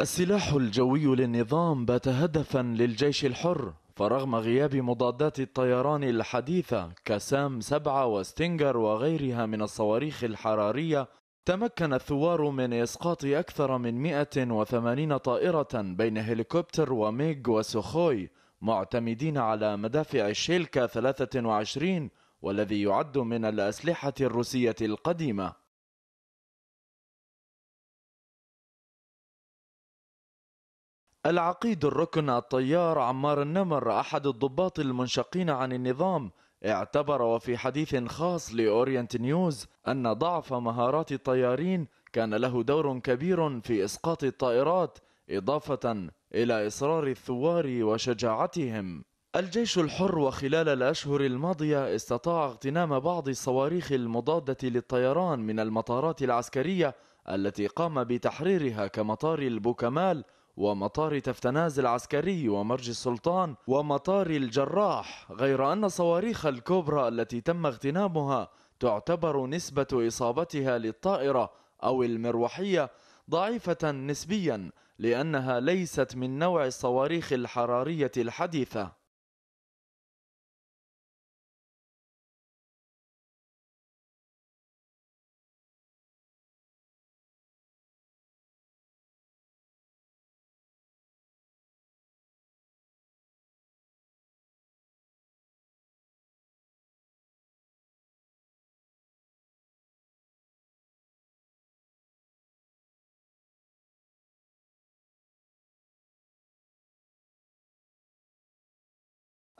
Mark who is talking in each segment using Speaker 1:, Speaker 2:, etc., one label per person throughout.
Speaker 1: السلاح الجوي
Speaker 2: للنظام بات هدفا للجيش الحر فرغم غياب مضادات الطيران الحديثة كسام 7 وستينجر وغيرها من الصواريخ الحرارية تمكن الثوار من إسقاط أكثر من 180 طائرة بين هليكوبتر وميغ وسوخوي معتمدين على مدافع الشيلكا 23 والذي يعد من الأسلحة الروسية القديمة العقيد الركن الطيار عمار النمر أحد الضباط المنشقين عن النظام اعتبر وفي حديث خاص لأورينت نيوز أن ضعف مهارات الطيارين كان له دور كبير في إسقاط الطائرات إضافة إلى إصرار الثوار وشجاعتهم الجيش الحر وخلال الأشهر الماضية استطاع اغتنام بعض الصواريخ المضادة للطيران من المطارات العسكرية التي قام بتحريرها كمطار البوكمال ومطار تفتناز العسكري ومرج السلطان ومطار الجراح غير أن صواريخ الكوبرا التي تم اغتنامها تعتبر نسبة إصابتها للطائرة أو المروحية ضعيفة نسبيا لأنها ليست من نوع الصواريخ الحرارية الحديثة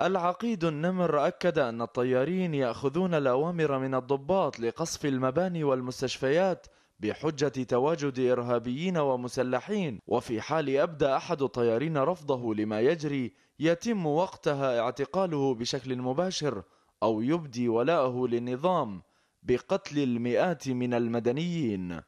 Speaker 1: العقيد النمر
Speaker 2: أكد أن الطيارين يأخذون الأوامر من الضباط لقصف المباني والمستشفيات بحجة تواجد إرهابيين ومسلحين وفي حال أبدى أحد الطيارين رفضه لما يجري يتم وقتها اعتقاله بشكل مباشر أو يبدي ولاءه للنظام بقتل المئات من
Speaker 1: المدنيين